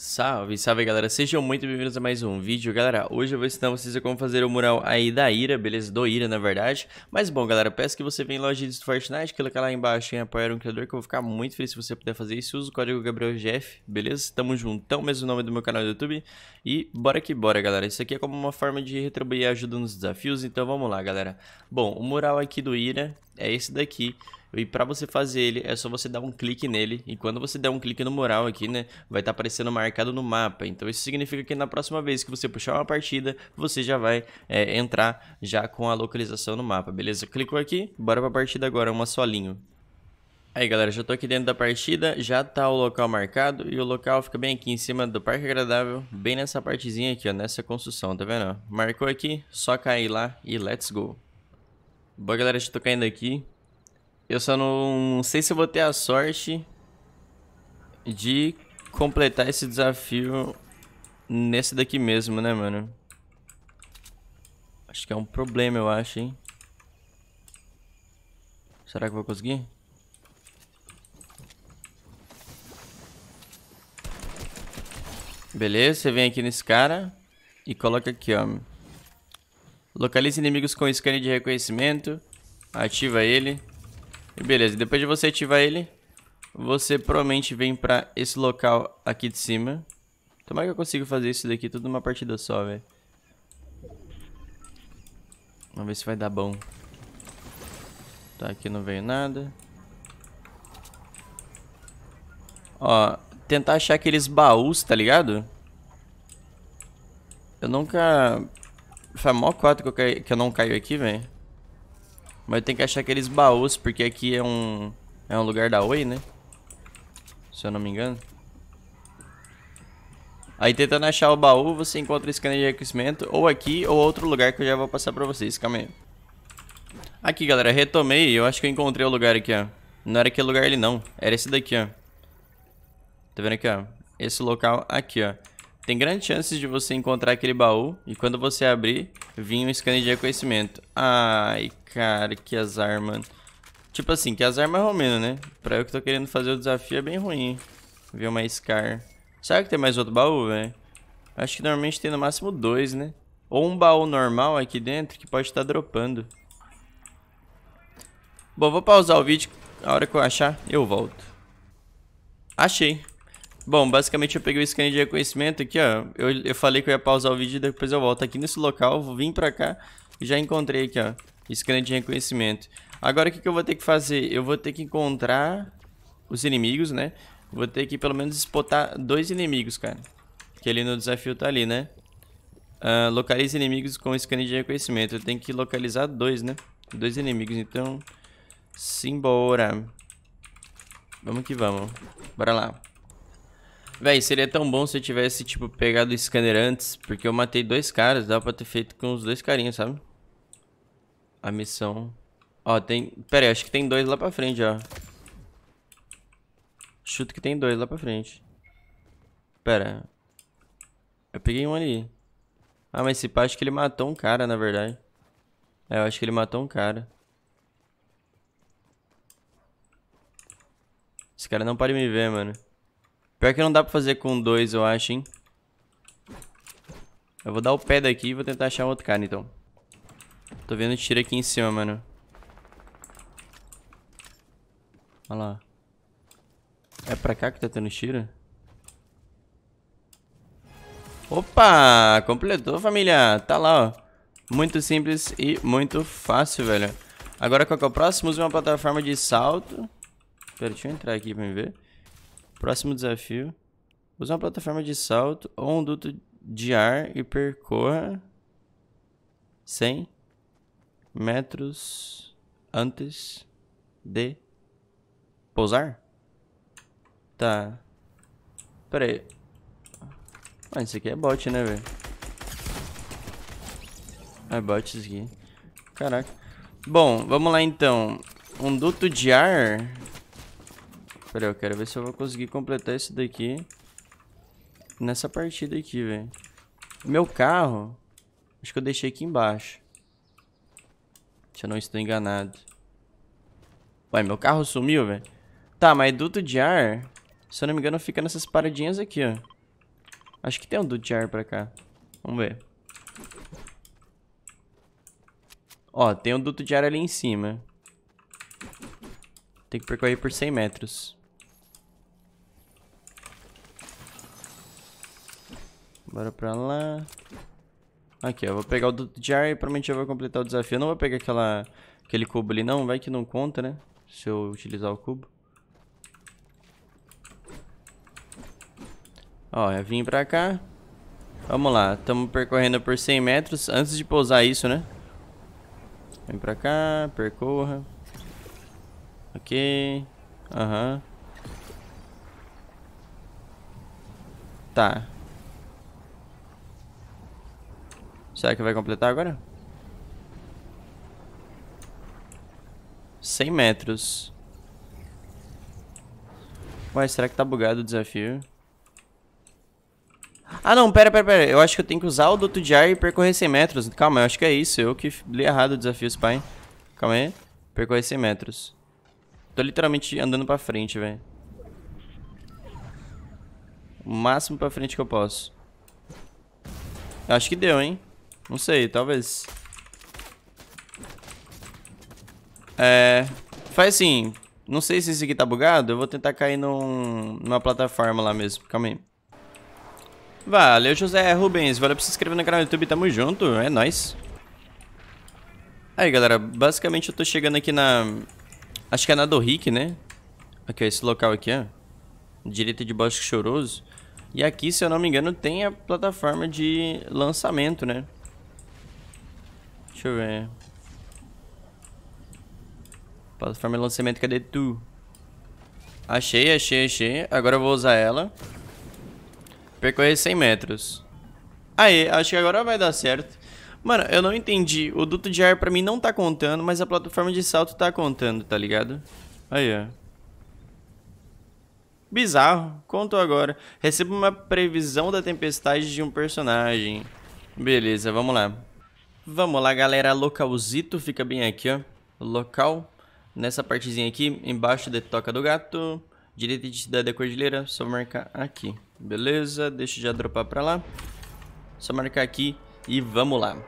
Salve, salve galera, sejam muito bem-vindos a mais um vídeo, galera, hoje eu vou ensinar vocês a como fazer o mural aí da Ira, beleza, do Ira na verdade, mas bom galera, peço que você venha em loja de Fortnite, clica lá embaixo em apoiar um criador que eu vou ficar muito feliz se você puder fazer isso, usa o código GabrielGF, beleza, tamo juntão, mesmo nome do meu canal do YouTube, e bora que bora galera, isso aqui é como uma forma de retribuir a ajuda nos desafios, então vamos lá galera, bom, o mural aqui do Ira é esse daqui, e para você fazer ele, é só você dar um clique nele. E quando você der um clique no mural aqui, né, vai estar tá aparecendo marcado no mapa. Então isso significa que na próxima vez que você puxar uma partida, você já vai é, entrar já com a localização no mapa, beleza? Clicou aqui, bora pra partida agora, uma solinho. Aí galera, já tô aqui dentro da partida, já tá o local marcado e o local fica bem aqui em cima do Parque Agradável, bem nessa partezinha aqui, ó, nessa construção, tá vendo? Marcou aqui, só cair lá e let's go. Bom galera, já tô caindo aqui, eu só não sei se eu vou ter a sorte de completar esse desafio nesse daqui mesmo, né, mano? Acho que é um problema, eu acho, hein? Será que eu vou conseguir? Beleza, você vem aqui nesse cara e coloca aqui, ó. Localize inimigos com scan de reconhecimento. Ativa ele. E beleza, depois de você ativar ele, você provavelmente vem pra esse local aqui de cima. Tomara que eu consigo fazer isso daqui tudo numa partida só, velho. Vamos ver se vai dar bom. Tá, aqui não veio nada. Ó, tentar achar aqueles baús, tá ligado? Eu nunca... Foi a maior cota que eu, ca... que eu não caio aqui, velho. Mas eu tenho que achar aqueles baús, porque aqui é um, é um lugar da Oi, né? Se eu não me engano. Aí tentando achar o baú, você encontra o scanner de aquecimento, ou aqui, ou outro lugar que eu já vou passar pra vocês, calma aí. Aqui, galera, retomei, eu acho que eu encontrei o lugar aqui, ó. Não era aquele lugar ali, não. Era esse daqui, ó. Tá vendo aqui, ó? Esse local aqui, ó. Tem grandes chances de você encontrar aquele baú e quando você abrir, vir um scan de reconhecimento. Ai, cara, que azar, mano. Tipo assim, que azar mais ou menos, né? Pra eu que tô querendo fazer o desafio é bem ruim. Ver uma Scar. Será que tem mais outro baú, velho? Acho que normalmente tem no máximo dois, né? Ou um baú normal aqui dentro que pode estar tá dropando. Bom, vou pausar o vídeo. A hora que eu achar, eu volto. Achei. Bom, basicamente eu peguei o scan de reconhecimento aqui, ó. Eu, eu falei que eu ia pausar o vídeo e depois eu volto aqui nesse local, vou vir pra cá e já encontrei aqui, ó, scan de reconhecimento. Agora o que, que eu vou ter que fazer? Eu vou ter que encontrar os inimigos, né? Vou ter que pelo menos spotar dois inimigos, cara. Que ali no desafio tá ali, né? Uh, localize inimigos com scan de reconhecimento. Eu tenho que localizar dois, né? Dois inimigos, então... Simbora. Vamos que vamos. Bora lá. Véi, seria tão bom se eu tivesse, tipo, pegado o scanner antes, porque eu matei dois caras, dava pra ter feito com os dois carinhas, sabe? A missão... Ó, tem... Pera aí, acho que tem dois lá pra frente, ó. Chuto que tem dois lá pra frente. Pera. Eu peguei um ali. Ah, mas esse pá, acho que ele matou um cara, na verdade. É, eu acho que ele matou um cara. Esse cara não pode me ver, mano. Pior que não dá pra fazer com dois, eu acho, hein? Eu vou dar o pé daqui e vou tentar achar outro cara, então. Tô vendo tiro aqui em cima, mano. Olha lá. É pra cá que tá tendo tiro? Opa! Completou, família. Tá lá, ó. Muito simples e muito fácil, velho. Agora qual que é o próximo? Use uma plataforma de salto. Pera, deixa eu entrar aqui pra me ver. Próximo desafio. Use uma plataforma de salto ou um duto de ar e percorra 100 metros antes de pousar. Tá. Pera aí. Ah, Mano, isso aqui é bot, né, velho? É bot isso aqui. Caraca. Bom, vamos lá então. Um duto de ar Pera aí, eu quero ver se eu vou conseguir completar isso daqui nessa partida aqui, velho. Meu carro, acho que eu deixei aqui embaixo. Se eu não estou enganado. Ué, meu carro sumiu, velho. Tá, mas duto de ar, se eu não me engano, fica nessas paradinhas aqui, ó. Acho que tem um duto de ar pra cá. Vamos ver. Ó, tem um duto de ar ali em cima. Tem que percorrer por 100 metros. Bora pra lá. Aqui, ó. Vou pegar o do Jar e provavelmente eu vou completar o desafio. Eu não vou pegar aquela, aquele cubo ali, não. Vai que não conta, né? Se eu utilizar o cubo. Ó, eu vim pra cá. Vamos lá. Estamos percorrendo por 100 metros. Antes de pousar isso, né? Vem pra cá. Percorra. Ok. Aham. Uhum. Tá. Será que vai completar agora? 100 metros. Ué, será que tá bugado o desafio? Ah, não, pera, pera, pera. Eu acho que eu tenho que usar o duto de ar e percorrer 100 metros. Calma, eu acho que é isso. Eu que li errado o desafio, Spy. Calma aí. Percorrer 100 metros. Tô literalmente andando pra frente, velho. O máximo pra frente que eu posso. Eu acho que deu, hein? Não sei, talvez. É... Faz assim. Não sei se esse aqui tá bugado. Eu vou tentar cair num, numa plataforma lá mesmo. Calma aí. Valeu, José Rubens. Valeu por se inscrever no canal do YouTube. Tamo junto. É nóis. Aí, galera. Basicamente, eu tô chegando aqui na... Acho que é na do Rick, né? Aqui, ó. Esse local aqui, ó. Direita de Bosque Choroso. E aqui, se eu não me engano, tem a plataforma de lançamento, né? Deixa eu ver. Plataforma de lançamento, cadê tu? Achei, achei, achei. Agora eu vou usar ela. Percorrer 100 metros. Aí, acho que agora vai dar certo. Mano, eu não entendi. O duto de ar pra mim não tá contando, mas a plataforma de salto tá contando, tá ligado? Aí, ó. Bizarro. Conto agora. Receba uma previsão da tempestade de um personagem. Beleza, vamos lá. Vamos lá, galera. Localzito, fica bem aqui, ó. Local. Nessa partezinha aqui, embaixo da Toca do Gato. Direita de Cidade da Cordilheira, só marcar aqui. Beleza, deixa eu já dropar pra lá. Só marcar aqui e vamos lá.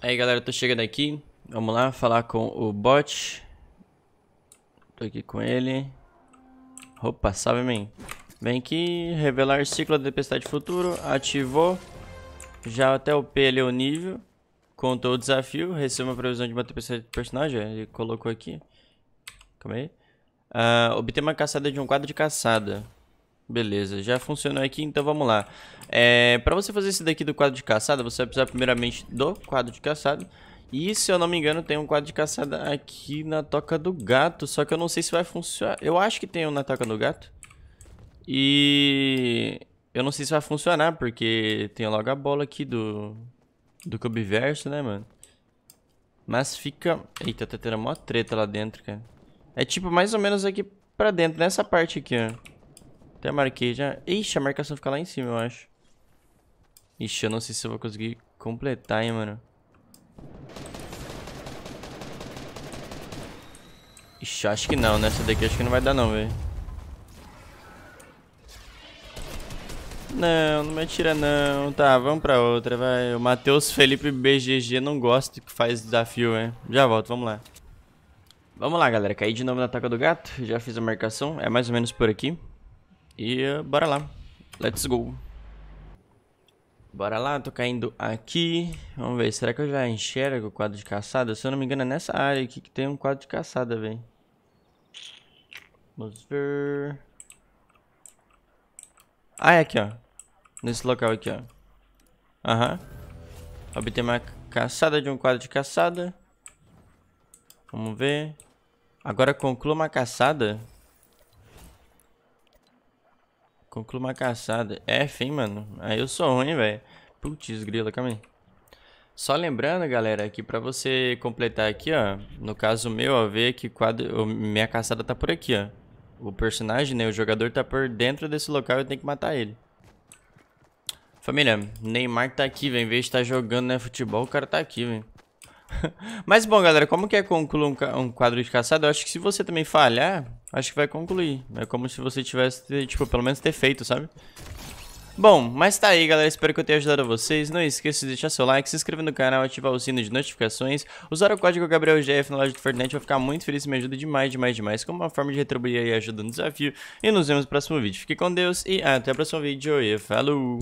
Aí, galera, eu tô chegando aqui. Vamos lá falar com o bot. Tô aqui com ele. Opa, salve, man. Vem aqui, revelar ciclo da tempestade futuro. Ativou. Já até o P ali o nível. Contou o desafio, recebeu uma previsão de bater o personagem, ele colocou aqui. Calma aí. Uh, obter uma caçada de um quadro de caçada. Beleza, já funcionou aqui, então vamos lá. É, pra você fazer esse daqui do quadro de caçada, você vai precisar primeiramente do quadro de caçada. E se eu não me engano, tem um quadro de caçada aqui na toca do gato, só que eu não sei se vai funcionar. Eu acho que tem um na toca do gato. E eu não sei se vai funcionar, porque tem logo a bola aqui do, do que o biverso, né, mano? Mas fica... Eita, tá tendo uma treta lá dentro, cara. É tipo mais ou menos aqui pra dentro, nessa parte aqui, ó. Até marquei já. Ixi, a marcação fica lá em cima, eu acho. Ixi, eu não sei se eu vou conseguir completar, hein, mano. Ixi, acho que não, né? Essa daqui acho que não vai dar não, velho. não, não me atira não. Tá, vamos pra outra, vai. O Matheus Felipe BGG não gosta que faz desafio, hein? Já volto, vamos lá. Vamos lá, galera. Caí de novo na taca do gato. Já fiz a marcação. É mais ou menos por aqui. E uh, bora lá. Let's go. Bora lá, tô caindo aqui. Vamos ver, será que eu já enxergo o quadro de caçada? Se eu não me engano, é nessa área aqui que tem um quadro de caçada, velho. Vamos ver... Ah, é aqui, ó. Nesse local aqui, ó. Aham. Obter uma caçada de um quadro de caçada. Vamos ver. Agora conclua uma caçada. Conclua uma caçada. É, F, hein, mano? Aí eu sou ruim, velho. Putz, grila, calma aí. Só lembrando, galera, que pra você completar aqui, ó. No caso meu, ó, vê que quadro, minha caçada tá por aqui, ó. O personagem, né, o jogador tá por dentro desse local e eu tenho que matar ele. Família, Neymar tá aqui, velho. Em vez de estar tá jogando, né, futebol, o cara tá aqui, velho. Mas bom, galera, como que é concluir um quadro de caçada? Eu acho que se você também falhar, acho que vai concluir. É como se você tivesse, tipo, pelo menos ter feito, sabe? Bom, mas tá aí, galera. Espero que eu tenha ajudado vocês. Não esqueça de deixar seu like, se inscrever no canal, ativar o sino de notificações. Usar o código GabrielGF na loja do Fortnite. Vou ficar muito feliz e me ajuda demais, demais, demais. Como uma forma de retribuir aí ajuda no desafio. E nos vemos no próximo vídeo. Fique com Deus e até o próximo vídeo. E falou!